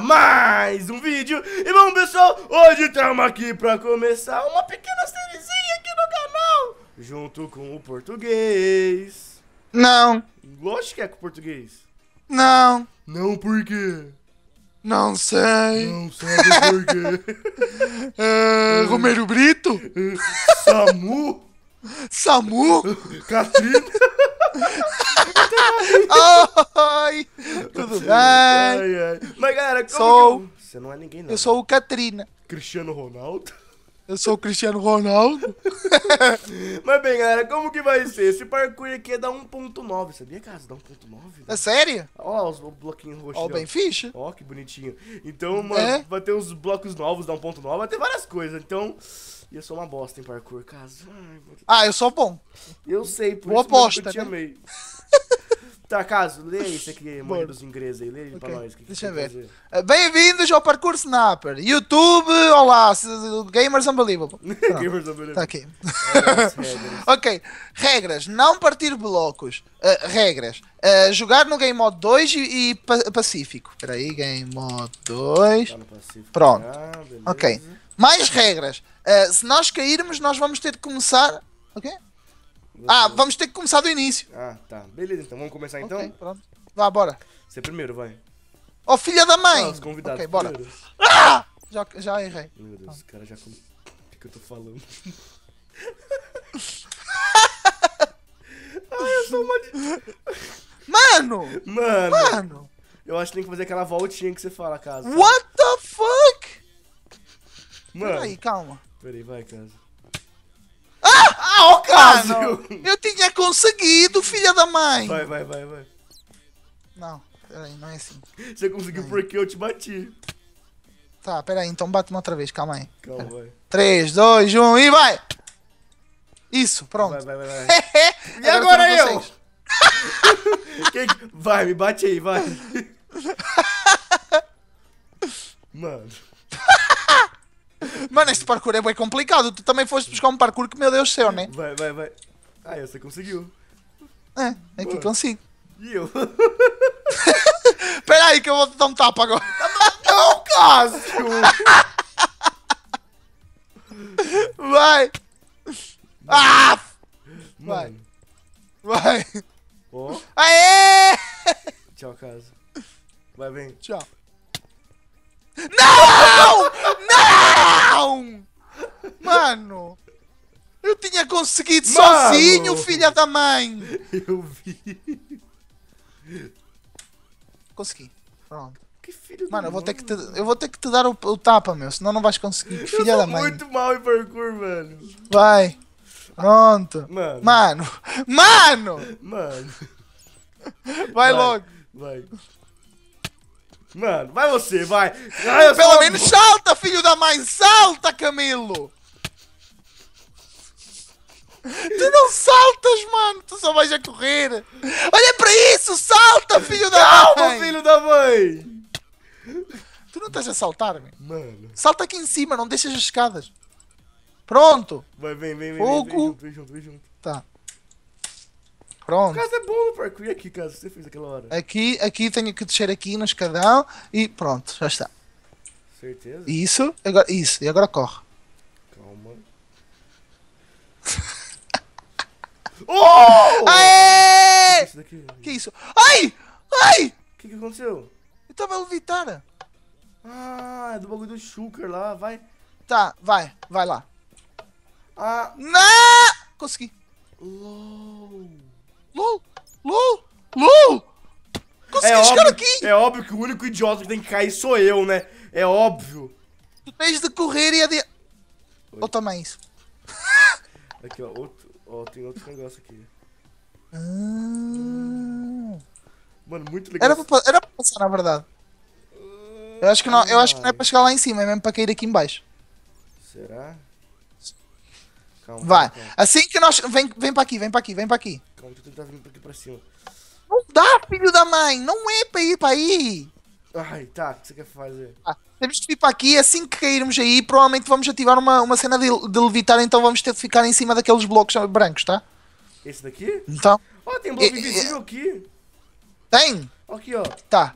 mais um vídeo E bom pessoal, hoje estamos aqui para começar uma pequena sériezinha aqui no canal Junto com o português Não Lógico que é com o português Não Não por quê? Não sei. Não sabe por quê. é, Romero Brito? Samu? Samu? Catrina? Oi! Tudo bem? Ai, ai. Mas galera, sou... Eu... Você não é ninguém não. Eu sou o Katrina. Cristiano Ronaldo? Eu sou o Cristiano Ronaldo. Mas bem, galera, como que vai ser? Esse parkour aqui é da 1.9, sabia, cara? Dá 1.9? Né? É sério? Ó, os bloquinhos roxos. Ó, Ben ficha. Ó, que bonitinho. Então, mano, é? vai ter uns blocos novos da 1.9, vai ter várias coisas. Então, eu sou uma bosta em parkour, caso. ah, eu sou bom. Eu sei, por Boa isso bosta, eu te né? amei. Tá, caso, lê isso aqui, mãe dos ingleses aí, lê okay. pra nós. Que Deixa eu ver. Eh, bem-vindos ao Parkour Snapper. YouTube, olá, Gamers Unbelievable. gamers Unbelievable. Tá aqui. É, ok, regras. Não partir blocos. Uh, regras. Uh, jogar no Game Mode 2 e, e Pacífico. Espera aí, Game Mode 2. Tá Pronto. Ah, ok. Mais regras. Uh, se nós cairmos, nós vamos ter que começar... Ok? Ah, vamos ter que começar do início. Ah, tá. Beleza, então. Vamos começar então? Okay, pronto. Vá, bora. Você é primeiro, vai. Ó, oh, filha da mãe! Ah, os convidados. Ok, bora. Ah! Já, já errei. Meu Deus, o cara já... O que, que eu tô falando? ah, eu sou uma... Mano! Mano! Mano! Eu acho que tem que fazer aquela voltinha que você fala, Casa. What the fuck? Mano. Peraí, calma. Peraí, vai, Casa. Ah, ô ah, Cássio! eu tinha conseguido, filha da mãe! Vai, vai, vai, vai. Não, peraí, não é assim. Você conseguiu não. porque eu te bati. Tá, peraí, então bate uma outra vez, calma aí. Calma, aí. 3, 2, 1 e vai! Isso, pronto. Vai, vai, vai. vai. e agora, agora eu? Quem... Vai, me bate aí, vai. Mano. Mano, este parkour é bem complicado. Tu também foste buscar um parkour que, meu Deus, céu né? Vai, vai, vai. Ah, essa conseguiu. É, aqui que consigo. E eu? Espera aí que eu vou te dar um tapa agora. Tá Não, Cássio! Vai! Ah! Vai! Vai! Oh. Aê! Tchau, Cássio. Vai, vem. Tchau. Não! Não! Mano! Eu tinha conseguido Mano! sozinho, filha da mãe! Eu vi. Consegui. Pronto. Que filho Mano, eu vou, ter que te, eu vou ter que te dar o, o tapa, meu, senão não vais conseguir. Que filha da mãe. Eu muito mal em parkour, mano. Vai. Pronto. Mano. Mano. Mano! Mano. Vai, vai logo. Vai. Mano, vai você, vai. Ai, Pelo sou... menos salta, filho da mãe, salta, Camilo! Tu não saltas, mano! Tu só vais a correr! Olha para isso! Salta, filho da Calma, mãe! Calma, filho da mãe! Tu não estás a saltar, meu. Mano. Salta aqui em cima, não deixas as escadas. Pronto! Vai, vem, vem, vem. Vem, vem, vem, vem junto, vem junto. Tá. Pronto. casa é bom o E aqui, casa você fez aquela hora. Aqui, é aqui é tenho que descer aqui no escadão e pronto, já está. Certeza? Isso, agora, isso, e agora corre. Calma. oh! Aê! que isso? Ai! Ai! O que, que aconteceu? Eu tava a levitar. Ah, é do bagulho do Shulker lá, vai. Tá, vai, vai lá. Ah. Não! Consegui. LOL. LOL! LOL! LOL! Consegui é óbvio, aqui! É óbvio que o único idiota que tem que cair sou eu, né? É óbvio. Tu tens de correr e adiar. Ou também isso. Aqui, ó, outro, ó, tem outro negócio aqui. Ah. Mano, muito legal. Era pra, era pra passar, na verdade. Eu acho, que não, eu acho que não é para chegar lá em cima, é mesmo para cair aqui em baixo. Será? Calma, Vai. Calma. Assim que nós. Vem, vem para aqui, vem para aqui, vem para aqui aqui pra cima. Não dá, filho da mãe! Não é pra ir pra aí! Ai, tá, o que você quer fazer? Ah, temos que vir para aqui, é assim que cairmos aí, provavelmente vamos ativar uma, uma cena de, de levitar, então vamos ter de ficar em cima daqueles blocos brancos, tá? Esse daqui? Então. Ó, oh, tem bloco é, é, invisível é, aqui. Tem? Aqui, ó. Tá.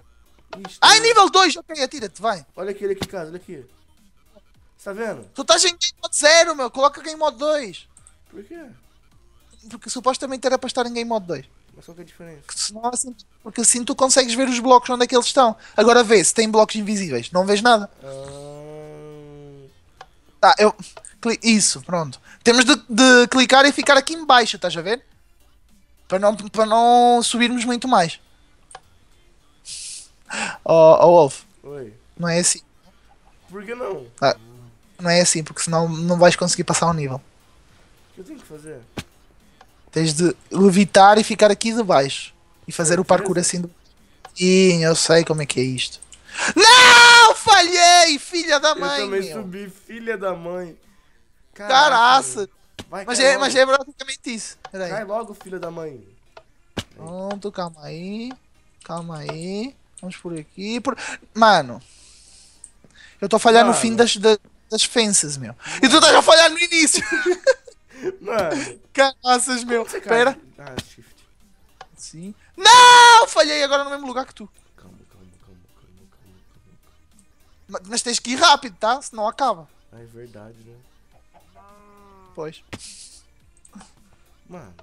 Isto, ah, nível 2, ok, atira-te, vai. Olha aqui, olha aqui, cara, olha aqui. Você tá vendo? Tu estás em game mode 0, meu, coloca aqui em modo 2. Por quê? porque supostamente era para estar em Game Mode 2. Mas qual que é a diferença? Assim, porque assim tu consegues ver os blocos onde é que eles estão. Agora vê se tem blocos invisíveis, não vês nada. Uh... Tá, eu. Isso, pronto. Temos de, de, clicar e ficar aqui em baixo, estás a ver? Para não, para não subirmos muito mais. Oh, oh Wolf. Oi. Não é assim. Por que não? Ah, não é assim, porque senão não vais conseguir passar o nível. O que eu tenho que fazer? Tens de levitar e ficar aqui debaixo. E fazer o parkour assim. Do... Sim, eu sei como é que é isto. Não! Falhei, filha da mãe! Eu também meu. subi, filha da mãe. Caraca. Vai, mas, é, mas é praticamente isso. Peraí. Cai logo, filha da mãe. Pronto, calma aí. Calma aí. Vamos por aqui. Por... Mano. Eu estou falhando no fim das, das, das fences, meu. Mano. E tu estás já falhando no início. Mano. Caças, meu. Espera. Ah, shift. Sim. Não! Falhei agora no mesmo lugar que tu. Calma, calma, calma, calma, calma. Mas tens que ir rápido, tá? Senão acaba. Ah, é verdade, né? Pois. Mano.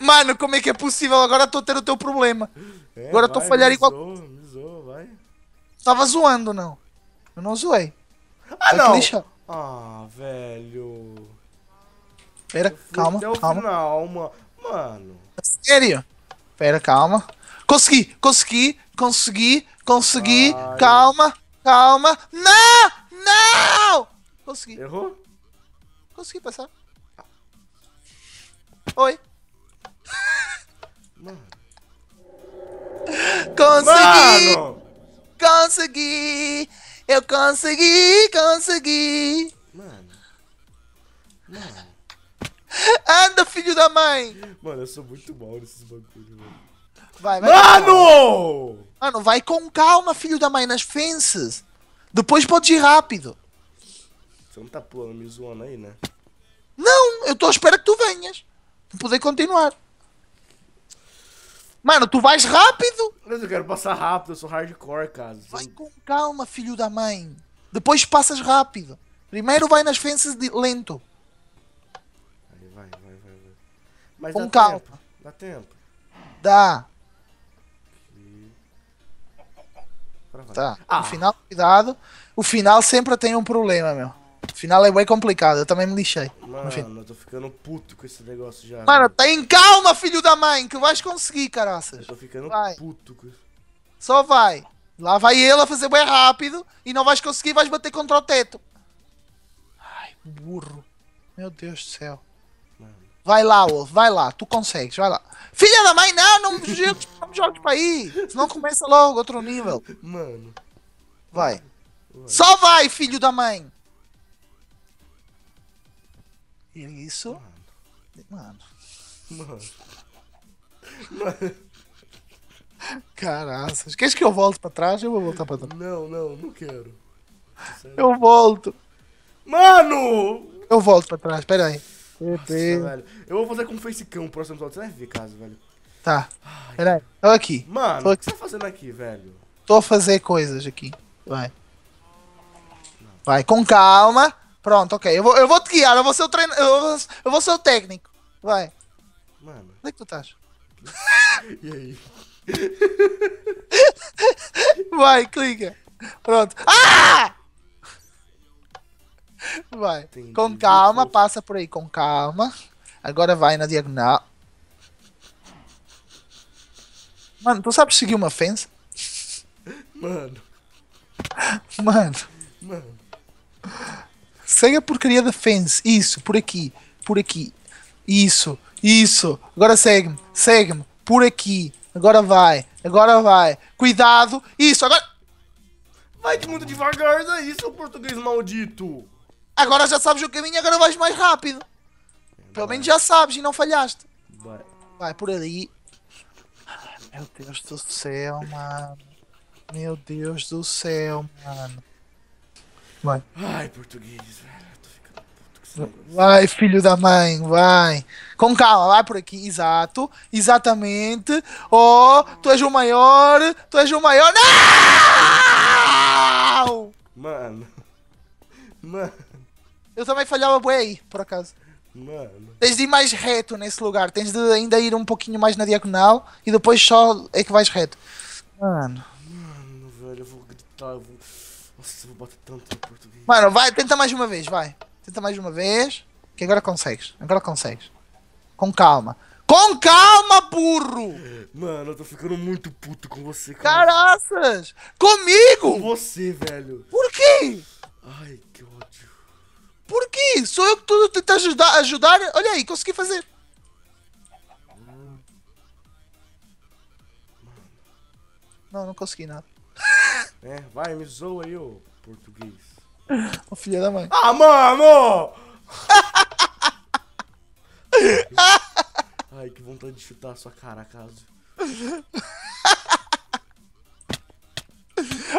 Mano, como é que é possível? Agora estou a ter o teu problema. É, agora estou a falhar igual. Zoou, me zoou, vai. Tava zoando, não. Eu não zoei. Ah, vai não! Ah, velho. Pera, calma, calma. Final, mano. mano. Sério? Pera, calma. Consegui, consegui, consegui, consegui. Ai. Calma, calma. Não! Não! Consegui. Errou? Consegui passar. Oi. Mano. Consegui! Mano. Consegui! Eu consegui, consegui. Mano. Mano. Anda, filho da mãe! Mano, eu sou muito mal nesses bagulhos, mano. Vai, vai. Mano! Mano, vai com calma, filho da mãe, nas fences. Depois pode ir rápido. Você não tá pulando me zoando aí, né? Não, eu tô à espera que tu venhas. Pra poder continuar. Mano, tu vais rápido. Mas eu quero passar rápido, eu sou hardcore, caso. Vai com calma, filho da mãe. Depois passas rápido. Primeiro vai nas fences de lento. Aí vai, vai, vai, vai. Mas com dá calma. Tempo. Dá tempo. Dá. Tá. Ah. O final, cuidado. O final sempre tem um problema, meu. O final é bem complicado, eu também me lixei. Mano, eu tô ficando puto com esse negócio já. Mano, tem calma, filho da mãe, que vais conseguir, caraças. Eu tô ficando vai. puto com isso. Só vai. Lá vai ele a fazer bem rápido e não vais conseguir, vais bater contra o teto. Ai, burro. Meu Deus do céu. Vai lá, Wolf, vai lá, tu consegues, vai lá. Filha da mãe, não, não, me não jogues para aí. Senão começa logo outro nível. Mano. Vai. vai. Só vai, filho da mãe. E isso. Mano. Mano. Mano. Caraças. Queres que eu volto para trás? Eu vou voltar para trás. Não, não, não quero. Sério? Eu volto. Mano! Eu volto para trás, pera aí. Nossa, velho. Eu vou fazer com facecam o próximo episódio. Você vai ver, caso, velho. Tá. Ai. Peraí. Tô aqui. Mano, o que você tá fazendo aqui, velho? Tô a fazer coisas aqui. Vai. Vai, com calma. Pronto, ok. Eu vou, eu vou te guiar, eu vou ser o treino, eu vou, eu vou ser o técnico. Vai. Mano. Onde é que tu estás? e aí? Vai, clica. Pronto. Ah! Vai. Entendi. Com calma, passa por aí com calma. Agora vai na diagonal. Mano, tu sabes seguir uma fence? Mano. Mano. Mano. Segue a porcaria da fence. Isso, por aqui, por aqui. Isso, isso. Agora segue-me, segue-me. Por aqui. Agora vai, agora vai. Cuidado. Isso, agora. Vai de muito devagar é isso, português maldito. Agora já sabes o caminho, agora vais mais rápido. Pelo menos já sabes e não falhaste. Vai. Vai por ali. Meu Deus do céu, mano. Meu Deus do céu, mano. Vai. Ai, português, velho. Tô ficando puto com esse Vai, filho da mãe, vai. Com calma, vai por aqui. Exato. Exatamente. Oh, tu és o maior. Tu és o maior. Não! Mano. Mano. Eu também falhava bem aí, por acaso. Mano. Tens de ir mais reto nesse lugar. Tens de ainda ir um pouquinho mais na diagonal e depois só é que vais reto. Mano. Mano, velho, eu vou gritar. Eu vou... Nossa, eu boto tanto no português. Mano, vai, tenta mais uma vez, vai. Tenta mais uma vez. Que agora consegues. Agora consegues. Com calma. Com calma, burro! Mano, eu tô ficando muito puto com você, cara. Caraças! Comigo! Com você, velho. Por quê? Ai, que ódio. Por quê? Sou eu que tô tentando ajudar, ajudar. Olha aí, consegui fazer. Hum. Não, não consegui nada. Né? Vai, me zoa aí, ô português. Ô filha da mãe. Ah, mano! Ai, que vontade de chutar a sua cara, caso.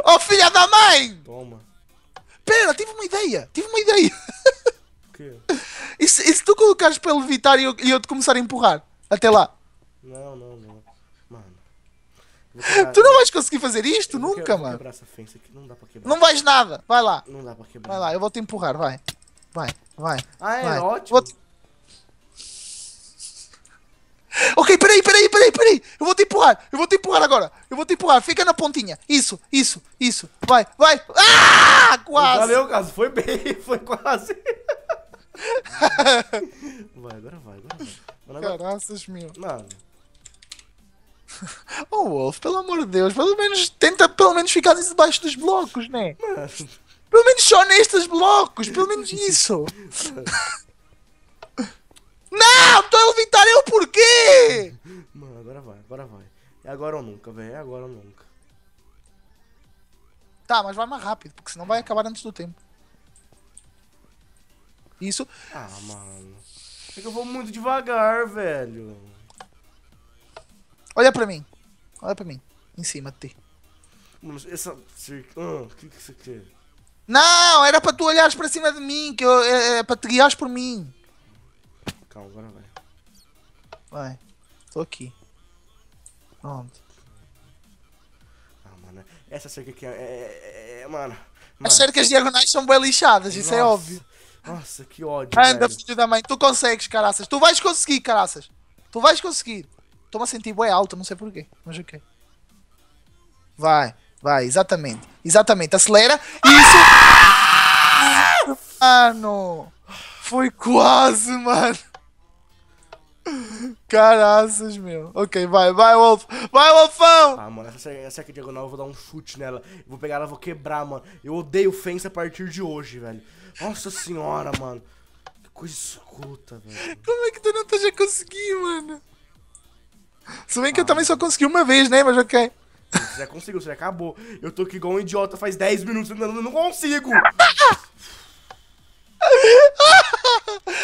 Ô filha da mãe! Toma. Pera, tive uma ideia! Tive uma ideia! O quê? E se, e se tu colocares pelo levitar e eu, e eu te começar a empurrar? Até lá? Não, não, não tu não vais conseguir fazer isto nunca, mano. Não, não vais nada. Vai lá. Não dá pra quebrar. Vai lá, eu vou te empurrar, vai. Vai, vai. Ah, é vai. ótimo. Ok, peraí, peraí, peraí, peraí. Eu vou te empurrar, eu vou te empurrar agora. Eu vou te empurrar, fica na pontinha. Isso, isso, isso. Vai, vai. Ah, quase. Valeu, caso. Foi bem, foi quase. vai, agora vai, agora vai. Caraças, meu. Nada. Oh Wolf, pelo amor de Deus, pelo menos tenta pelo menos ficar debaixo dos blocos, né? Mas... Pelo menos só nestes blocos, pelo menos isso. Não! Tô a levitar eu quê? Mano, agora vai, agora vai. É agora ou nunca, velho. É agora ou nunca. Tá, mas vai mais rápido, porque senão vai acabar antes do tempo. Isso. Ah, mano. É que eu vou muito devagar, velho. Olha pra mim. Olha pra mim. Em cima, T. Mas essa. Ah, o que, que você quer? Não, era para tu olhares para cima de mim, que eu, é, é, é para te guiares por mim. Calma, agora vai. Vai, estou aqui. Pronto. Ah, mano, essa cerca aqui é. é, é, é mano, mano, As cercas diagonais são bem lixadas, isso é Nossa. é óbvio. Nossa, que ódio. Anda, velho. filho da mãe, tu consegues, caraças. Tu vais conseguir, caraças. Tu vais conseguir. Tô me sentindo é alto, não sei porquê, mas ok. Vai, vai, exatamente. Exatamente, acelera. Isso! Mano! Foi quase, mano! Caraças, meu. Ok, vai, vai, Wolf. Vai, Wolfão! Ah, mano, essa, essa aqui diagonal eu vou dar um chute nela. vou pegar ela, vou quebrar, mano. Eu odeio fence a partir de hoje, velho. Nossa senhora, mano. Que coisa escuta, velho. Como é que tu não tá já conseguindo, mano? Se bem que ah. eu também só consegui uma vez, né, mas ok. Você já conseguiu, você já acabou. Eu tô aqui igual um idiota faz 10 minutos andando, eu não consigo.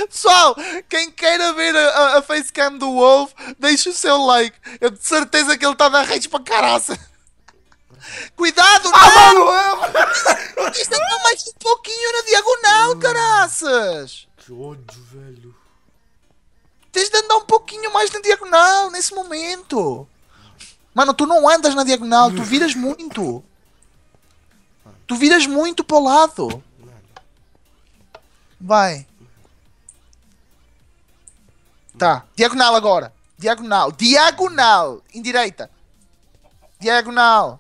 Pessoal, quem queira ver a, a, facecam do Wolf, deixe o seu like. Eu tenho certeza que ele tá na rede pra caraça. Cuidado, ah, não! Isto andou é mais um pouquinho na diagonal, caraças! Que ódio, velho. Tens andar um pouquinho mais na diagonal nesse momento. Mano, tu não andas na diagonal, tu viras muito. Tu viras muito para o lado. Vai. Tá. Diagonal agora. Diagonal. Diagonal. Em direita. Diagonal.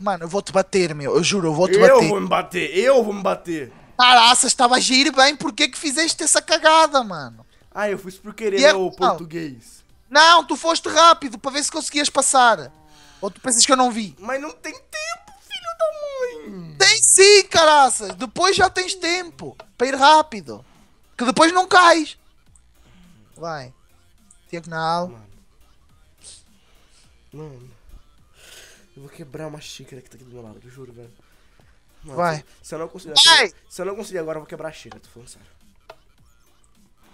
Mano, eu vou-te bater, meu. Eu juro, eu vou-te bater. Eu vou-me bater. Eu vou-me bater. Caraças, estava a ir bem. Por que que fizeste essa cagada, mano? Ah, eu fui por querer, é... português. Não, tu foste rápido para ver se conseguias passar. Ou tu pensas que eu não vi? Mas não tem tempo, filho da mãe. Tem sim, caraças. Depois já tens tempo para ir rápido. Que depois não cais. Vai. Diagonal. Mano. Mano. Eu vou quebrar uma xícara que tá aqui do meu lado, eu juro, velho. Mano, Vai. Se eu não conseguir. Vai. Se eu não conseguir agora, eu vou quebrar a xícara, tô falando sério.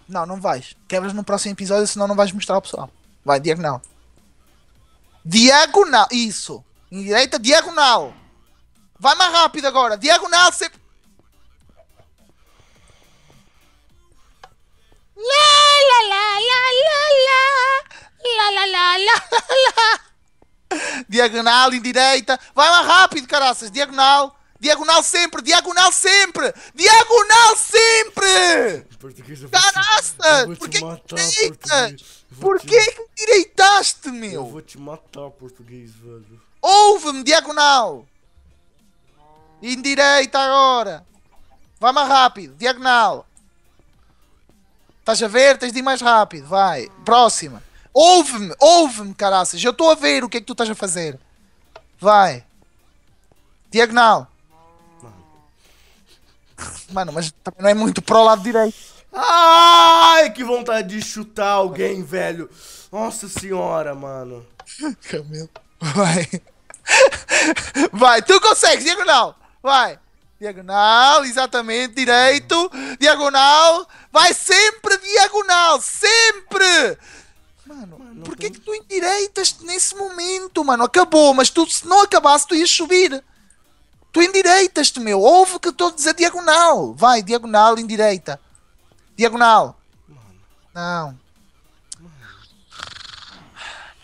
Não, não vais. Quebras no próximo episódio, senão não vais mostrar ao pessoal. Vai, diagonal. Diagonal. Isso. Em direita, diagonal. Vai mais rápido agora. Diagonal sempre. Lá, lá, lá, lá, lá, lá. Lá, lá, lá, lá, lá. Diagonal em direita. Vai mais rápido, caraças. Diagonal. Diagonal sempre! Diagonal sempre! Diagonal sempre! Caraças! Tá porquê que direita? Porquê que direitaste, meu? Eu vou te matar, português, velho. Ouve-me, diagonal! Indireita agora! Vai mais rápido, diagonal! Estás a ver? Tens de ir mais rápido, vai! Próxima! Ouve-me, ouve-me, caraças! Eu estou a ver o que é que tu estás a fazer! Vai! Diagonal! Mano, mas também não é muito pro lado direito. Ai, que vontade de chutar alguém, velho. Nossa senhora, mano. Camelo. Vai. Vai, tu consegues, diagonal. Vai. Diagonal, exatamente, direito. Diagonal. Vai sempre diagonal, sempre. Mano, mano por que que tu endireitas nesse momento, mano? Acabou, mas tu, se não acabasse, tu ias subir. Tu endireitas-te, meu. Ouve que estou a dizer diagonal. Vai, diagonal, endireita. Diagonal. Mano. Não. Mano.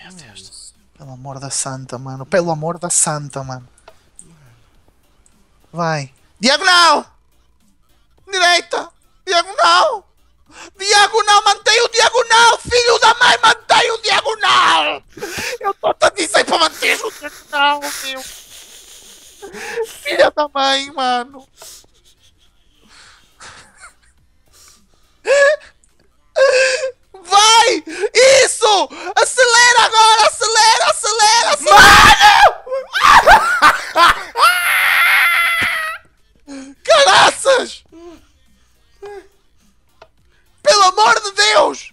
Meu Deus. Pelo amor da santa, mano. Pelo amor da santa, mano. Vai. Diagonal! Direita! Diagonal! Diagonal, mantém o diagonal, filho da mãe, mantém o diagonal! Eu estou a dizer para manter o diagonal, meu. Filha da mãe, mano. Vai! Isso! Acelera agora! Acelera, acelera, acelera! Mano! Caraças! Pelo amor de Deus!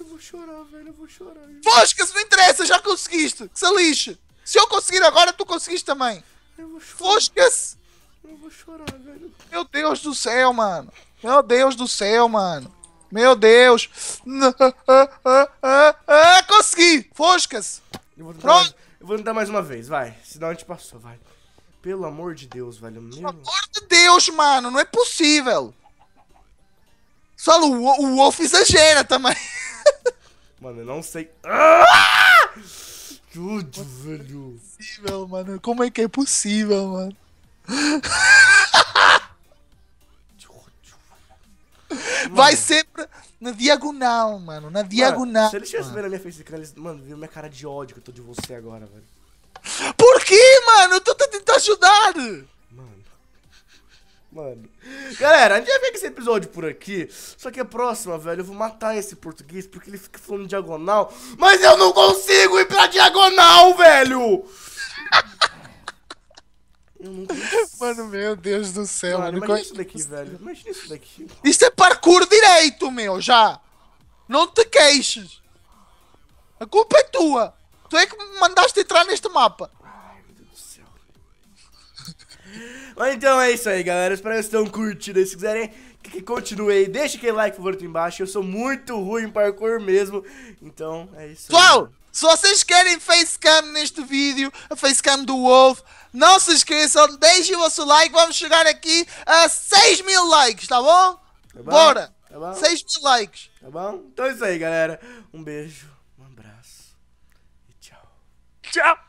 Eu vou chorar, velho, eu vou chorar. Fosca, se não interessa, já conseguiste! Que se lixe! Se eu conseguir agora, tu conseguiste também! Eu vou chorar. Foscas! Eu vou chorar, velho. Meu Deus do céu, mano. Meu Deus do céu, mano. Meu Deus. Ah, ah, ah, ah, consegui! Foscas! Eu vou, tentar mais, eu vou tentar mais uma vez, vai. Senão a gente passou, vai. Pelo amor de Deus, velho. Meu... Pelo amor de Deus, mano. Não é possível. Só o, o Wolf exagera também. Mano, eu não sei. Ah! tudo, velho. É possível, mano. Como é que é possível, mano? Mano. Vai sempre na diagonal, mano. Na diagonal. Mano, se eles tivessem vendo a minha face de eles, mano, viu minha cara de ódio que eu tô de você agora, velho. Por que, mano? Eu tô tentando ajudar! Mano. Galera, a gente vai ver esse episódio por aqui. Só que a próxima, velho, eu vou matar esse português porque ele fica falando diagonal. Mas eu não consigo ir pra diagonal, velho! Eu não consigo. Mano, meu Deus do céu. Mano, imagina é isso daqui, velho. Imagina isso daqui. Isso é parkour direito, meu, já. Não te queixes. A culpa é tua. Tu é que me mandaste entrar neste mapa. Mas então é isso aí, galera. Espero que vocês tenham curtido. Se quiserem que continue aí, deixa aquele like, por favor, aqui embaixo. Eu sou muito ruim em parkour mesmo. Então é isso Pessoal, se vocês querem facecam neste vídeo, a facecam do Wolf, não se esqueçam, deixem o vosso like. Vamos chegar aqui a 6 mil likes, tá bom? Tá bom Bora! Tá bom? 6 mil likes. Tá bom? Então é isso aí, galera. Um beijo, um abraço e tchau. Tchau!